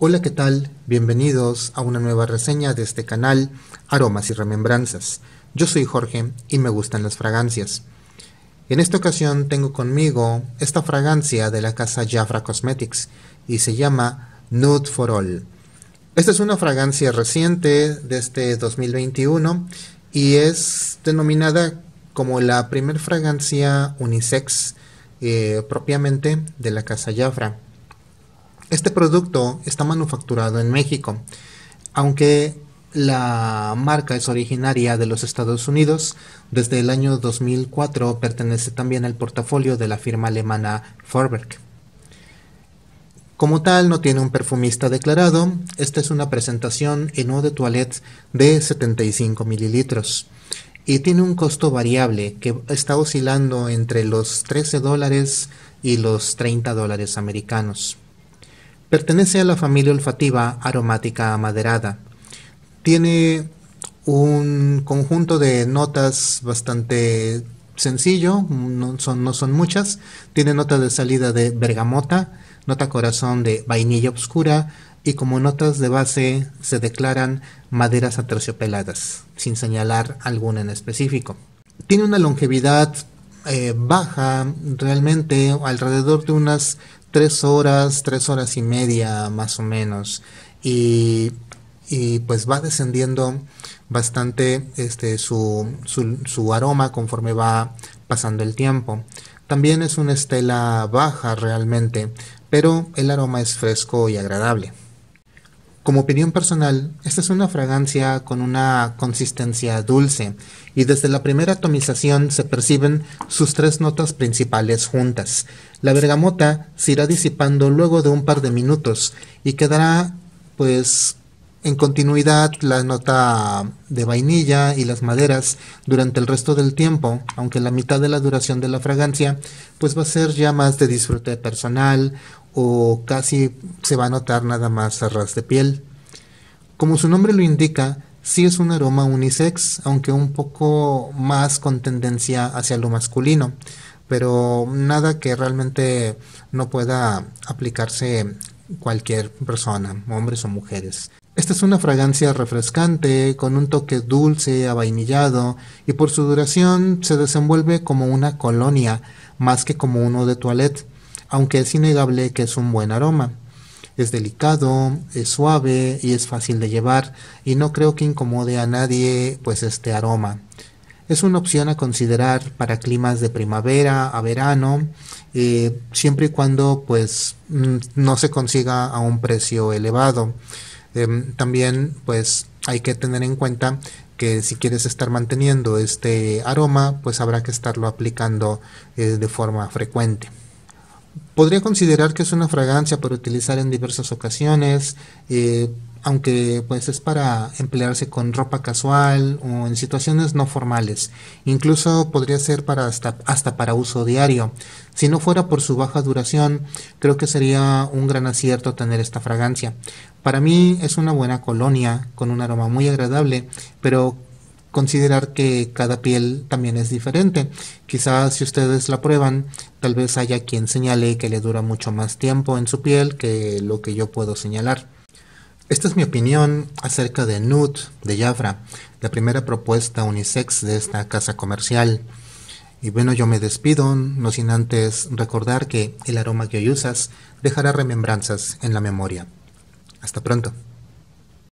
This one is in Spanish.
Hola, ¿qué tal? Bienvenidos a una nueva reseña de este canal, Aromas y Remembranzas. Yo soy Jorge y me gustan las fragancias. En esta ocasión tengo conmigo esta fragancia de la casa Jafra Cosmetics y se llama Nude for All. Esta es una fragancia reciente de 2021 este y es denominada como la primer fragancia unisex eh, propiamente de la casa Jafra. Este producto está manufacturado en México, aunque la marca es originaria de los Estados Unidos. Desde el año 2004 pertenece también al portafolio de la firma alemana Forberg. Como tal, no tiene un perfumista declarado. Esta es una presentación en eau de toilette de 75 mililitros. Y tiene un costo variable que está oscilando entre los 13 dólares y los 30 dólares americanos. Pertenece a la familia olfativa aromática amaderada. Tiene un conjunto de notas bastante sencillo, no son, muchas. Tiene nota de salida de bergamota, nota corazón de vainilla oscura y como notas de base se declaran maderas aterciopeladas, sin señalar alguna en específico. Tiene una longevidad eh, baja, realmente alrededor de unas tres horas, tres horas y media más o menos. Y, y pues va descendiendo bastante este, su, su, su, aroma conforme va pasando el tiempo. También es una estela baja realmente, pero el aroma es fresco y agradable. Como opinión personal, esta es una fragancia con una consistencia dulce y desde la primera atomización se perciben sus tres notas principales juntas. La bergamota se irá disipando luego de un par de minutos y quedará pues en continuidad, la nota de vainilla y las maderas durante el resto del tiempo, aunque la mitad de la duración de la fragancia, pues va a ser ya más de disfrute personal o casi se va a notar nada más a ras de piel. Como su nombre lo indica, sí es un aroma unisex, aunque un poco más con tendencia hacia lo masculino, pero nada que realmente no pueda aplicarse cualquier persona, hombres o mujeres. Esta es una fragancia refrescante, con un toque dulce, avainillado, y por su duración se desenvuelve como una colonia, más que como uno de toilette, aunque es innegable que es un buen aroma. Es delicado, es suave y es fácil de llevar, y no creo que incomode a nadie pues este aroma. Es una opción a considerar para climas de primavera a verano, eh, siempre y cuando pues mm, no se consiga a un precio elevado. Este, también pues hay que tener en cuenta que si quieres estar manteniendo este aroma, pues habrá que estarlo aplicando eh, de forma frecuente podría considerar que es una fragancia para utilizar en diversas ocasiones, eh, aunque pues es para emplearse con ropa casual o en situaciones no formales. Incluso podría ser para hasta, hasta para uso diario. Si no fuera por su baja duración, creo que sería un gran acierto tener esta fragancia. Para mí es una buena colonia con un aroma muy agradable, pero considerar que cada piel también es diferente. Quizás si ustedes la prueban, tal vez haya quien señale que le dura mucho más tiempo en su piel que lo que yo puedo señalar. Esta es mi opinión acerca de Nude de Jafra, la primera propuesta unisex de esta casa comercial. Y bueno, yo me despido, no sin antes recordar que el aroma que hoy usas dejará remembranzas en la memoria. Hasta pronto.